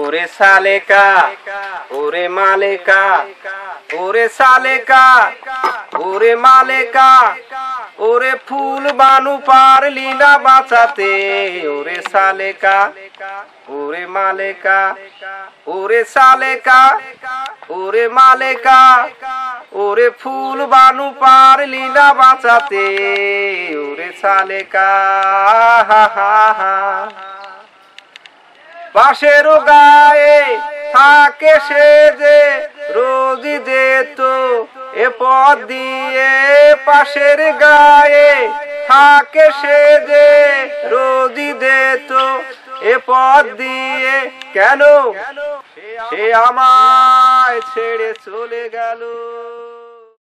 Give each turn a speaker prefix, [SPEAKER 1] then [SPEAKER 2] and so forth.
[SPEAKER 1] ওরে সালেকা ওরে মালেকা ওরে সালেকা ওরে মালেকা ওরে ফুল বানু পার লীলা বাঁচাতে ওরে সালেকা ওরে মালেকা ওরে সালেকা ওরে মালেকা ওরে ফুল বানু পার লীলা বাঁচাতে ওরে সালেকা হা হা হা পাশের গায়ে থাকে সে যে রোজি যেত এ পদ দিয়ে পাশের গায়ে থাকে সে যে রোজি যেত এ পদ দিয়ে কেন
[SPEAKER 2] সে আমায় ছেড়ে চলে গেল